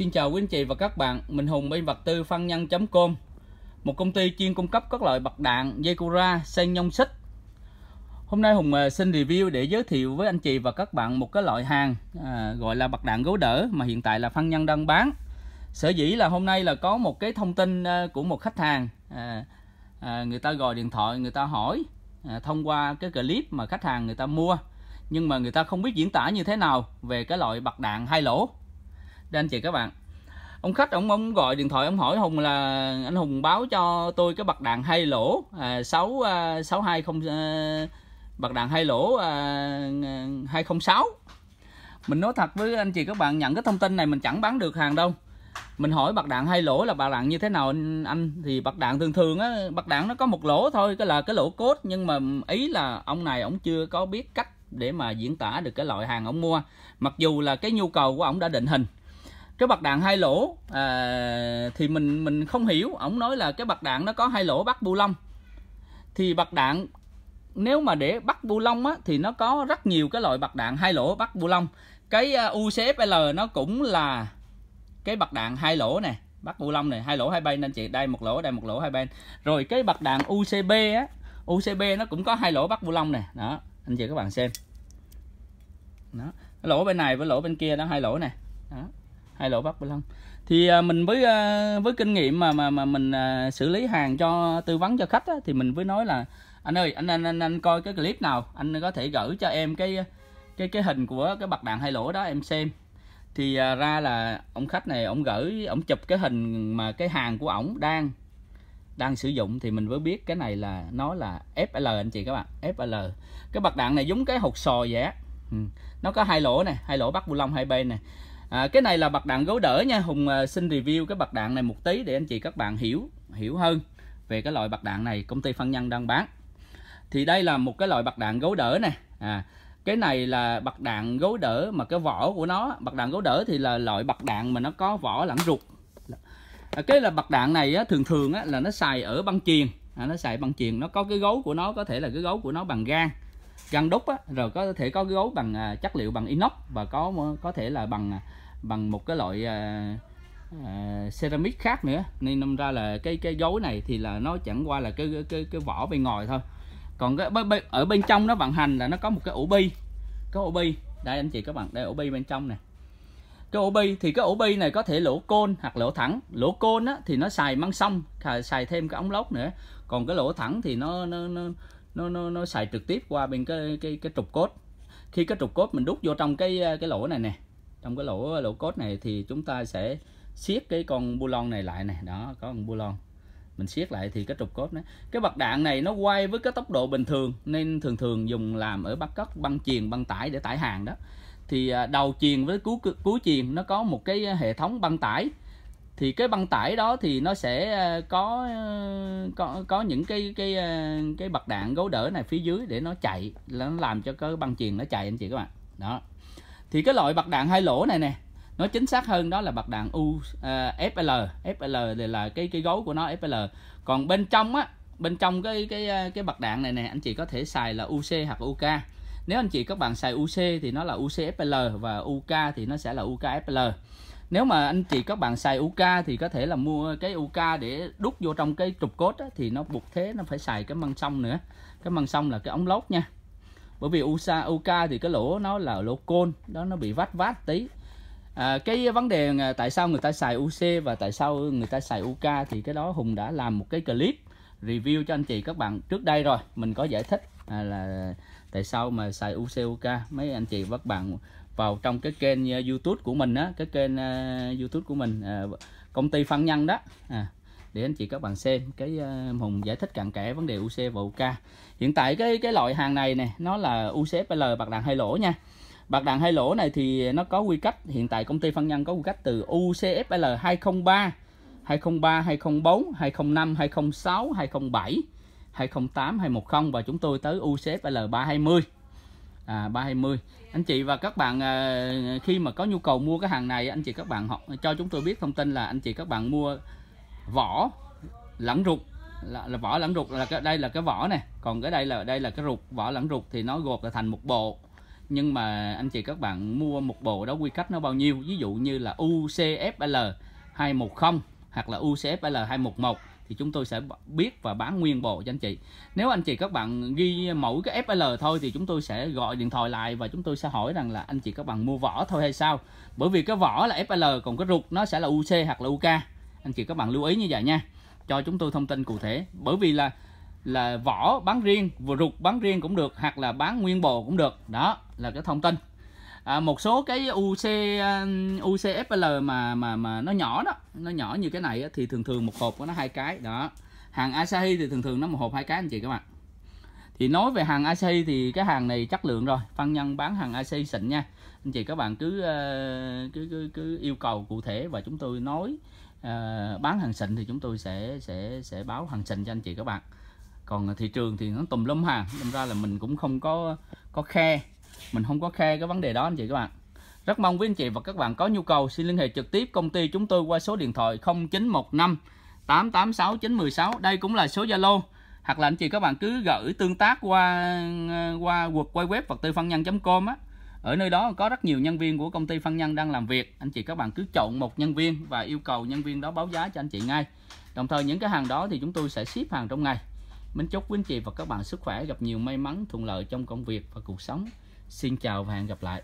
Xin chào quý anh chị và các bạn, mình Hùng bên vật tư phân nhân.com Một công ty chuyên cung cấp các loại bạc đạn, dây cu ra, sen nhông xích Hôm nay Hùng à, xin review để giới thiệu với anh chị và các bạn một cái loại hàng à, gọi là bạc đạn gấu đỡ mà hiện tại là phân nhân đang bán Sở dĩ là hôm nay là có một cái thông tin à, của một khách hàng à, à, Người ta gọi điện thoại, người ta hỏi à, thông qua cái clip mà khách hàng người ta mua Nhưng mà người ta không biết diễn tả như thế nào về cái loại bạc đạn hai lỗ đây anh chị các bạn ông khách ông ông gọi điện thoại ông hỏi hùng là anh hùng báo cho tôi cái bạc đạn hai lỗ à, sáu à, sáu hai không à, bạc đạn hai lỗ hai không sáu mình nói thật với anh chị các bạn nhận cái thông tin này mình chẳng bán được hàng đâu mình hỏi bạc đạn hai lỗ là bạc đạn như thế nào anh, anh thì bạc đạn thường thường á bạc đạn nó có một lỗ thôi cái là cái lỗ cốt nhưng mà ý là ông này ông chưa có biết cách để mà diễn tả được cái loại hàng ông mua mặc dù là cái nhu cầu của ông đã định hình cái bật đạn hai lỗ à, thì mình mình không hiểu ổng nói là cái bật đạn nó có hai lỗ bắt bu lông thì bật đạn nếu mà để bắt bu lông á, thì nó có rất nhiều cái loại bật đạn hai lỗ bắt bu lông cái à, UCFL nó cũng là cái bật đạn hai lỗ này bắt bu lông này hai lỗ hai bên anh chị đây một lỗ đây một lỗ hai bên rồi cái bật đạn UCB á UCB nó cũng có hai lỗ bắt bu lông này đó anh chị các bạn xem đó lỗ bên này với lỗ bên kia nó hai lỗ này đó hai lỗ vắt lông thì à, mình với à, với kinh nghiệm mà mà mà mình à, xử lý hàng cho tư vấn cho khách á, thì mình mới nói là anh ơi anh anh anh, anh coi cái clip nào anh có thể gửi cho em cái cái cái hình của cái bạc đạn hai lỗ đó em xem thì ra là ông khách này ông gửi ông chụp cái hình mà cái hàng của ổng đang đang sử dụng thì mình mới biết cái này là nó là FL anh chị các bạn FL cái bạc đạn này giống cái hột sò vậy ừ. nó có hai lỗ này hai lỗ bắt bu lông hai bên này à, cái này là bạc đạn gấu đỡ nha hùng à, xin review cái bạc đạn này một tí để anh chị các bạn hiểu hiểu hơn về cái loại bạc đạn này công ty phân nhân đang bán thì đây là một cái loại bạc đạn gấu đỡ này à, cái này là bạc đạn gấu đỡ mà cái vỏ của nó bạc đạn gấu đỡ thì là loại bạc đạn mà nó có vỏ lẫn ruột à, cái là bạc đạn này á, thường thường á, là nó xài ở băng chuyền à, nó xài băng chuyền nó có cái gấu của nó có thể là cái gấu của nó bằng gan gan đúc á, rồi có thể có cái gấu bằng à, chất liệu bằng inox và có có thể là bằng à, bằng một cái loại à, à, ceramic khác nữa nên nâm ra là cái cái gối này thì là nó chẳng qua là cái cái cái vỏ bên ngoài thôi còn cái ở bên trong nó vận hành là nó có một cái ổ bi có ổ bi đây anh chị các bạn đây ổ bi bên trong này cái ổ bi thì cái ổ bi này có thể lỗ côn hoặc lỗ thẳng lỗ côn á, thì nó xài măng xong xài thêm cái ống lốc nữa còn cái lỗ thẳng thì nó nó nó nó nó, nó xài trực tiếp qua bên cái cái cái trục cốt khi cái trục cốt mình đút vô trong cái à, cái lỗ này nè trong cái lỗ lỗ cốt này thì chúng ta sẽ siết cái con bu lon này lại này đó có con bu lon mình siết lại thì cái trục cốt nó cái bật đạn này nó quay với cái tốc độ bình thường nên thường thường dùng làm ở bắt cất băng chuyền băng tải để tải hàng đó thì à, đầu chuyền với cú cú chuyền nó có một cái à, hệ thống băng tải thì cái băng tải đó thì nó sẽ à, có có có những cái cái cái bật đạn gấu đỡ này phía dưới để nó chạy nó làm cho cái băng chuyền nó chạy anh chị các bạn đó thì cái loại bật đạn hai lỗ này nè nó chính xác hơn đó là bật đạn UFL à, uh, FL thì là cái cái gấu của nó FL còn bên trong á bên trong cái cái à, cái bật đạn này nè anh chị có thể xài là UC hoặc UK nếu anh chị các bạn xài UC thì nó là UCFL và UK thì nó sẽ là UKFL nếu mà anh chị các bạn xài UK thì có thể là mua cái UK để đút vô trong cái trục cốt á, thì nó buộc thế nó phải xài cái măng song nữa cái măng song là cái ống lót nha bởi vì USA UK thì cái lỗ nó là lỗ côn đó nó bị vát vát tí à, cái vấn đề à, tại sao người ta xài UC và tại sao người ta xài UK thì cái đó Hùng đã làm một cái clip review cho anh chị các bạn trước đây rồi mình có giải thích à, là tại sao mà xài UC UK mấy anh chị và các bạn vào trong cái kênh à, YouTube của mình á cái kênh uh, YouTube của mình uh, công ty phan nhân đó à, để anh chị các bạn xem cái ờ, hùng giải thích cặn kẽ vấn đề UC và UK hiện tại cái cái loại hàng này nè nó là UCFL bạc đạn hai lỗ nha bạc đạn hai lỗ này thì nó có quy cách hiện tại công ty phân nhân có quy cách từ UCFL 203 203 204 205 206 207 208 210 và chúng tôi tới UCFL 320 à, 320 anh chị và các bạn ờ, khi mà có nhu cầu mua cái hàng này anh chị các bạn cho chúng tôi biết thông tin là anh chị các bạn mua vỏ lẫn ruột là, là vỏ lẫn ruột là cái, đây là cái vỏ này còn cái đây là đây là cái ruột vỏ lẫn ruột thì nó gộp lại thành một bộ nhưng mà anh chị các bạn mua một bộ đó quy cách nó bao nhiêu ví dụ như là UCFL 210 hoặc là UCFL 211 thì chúng tôi sẽ biết và bán nguyên bộ cho anh chị nếu anh chị các bạn ghi mẫu cái FL thôi thì chúng tôi sẽ gọi điện thoại lại và chúng tôi sẽ hỏi rằng là anh chị các bạn mua vỏ thôi hay sao bởi vì cái vỏ là FL còn cái ruột nó sẽ là UC hoặc là UK anh chị các bạn lưu ý như vậy nha cho chúng tôi thông tin cụ thể bởi vì là là vỏ bán riêng vừa rụt bán riêng cũng được hoặc là bán nguyên bồ cũng được đó là cái thông tin à, một số cái UC UCFL um, mà mà mà nó nhỏ đó nó nhỏ như cái này thì thường thường một hộp của nó hai cái đó hàng Asahi thì thường thường nó một hộp hai cái anh chị các bạn thì nói về hàng Asahi thì cái hàng này chất lượng rồi phân nhân bán hàng Asahi xịn nha anh chị các bạn cứ uh, cứ cứ, cứ yêu cầu cụ thể và chúng tôi nói Ờ, bán hàng xịn thì chúng tôi sẽ sẽ sẽ báo hàng xịn cho anh chị các bạn còn ờ, thị trường thì nó tùm lum hàng đâm ra là mình cũng không có có khe mình không có khe cái vấn đề đó anh chị các bạn rất mong quý anh chị và các bạn có nhu cầu xin liên hệ trực tiếp công ty chúng tôi qua số điện thoại 0915 886 đây cũng là số Zalo hoặc là anh chị các bạn cứ gửi tương tác qua ờ, qua quật quay web vật tư phân nhân.com á ở nơi đó có rất nhiều nhân viên của công ty phân nhân đang làm việc anh chị các bạn cứ chọn một nhân viên và yêu cầu nhân viên đó báo giá cho anh chị ngay đồng thời những cái hàng đó thì chúng tôi sẽ ship hàng trong ngày mình chúc quý anh chị và các bạn sức khỏe gặp nhiều may mắn thuận lợi trong công việc và cuộc sống xin chào và hẹn gặp lại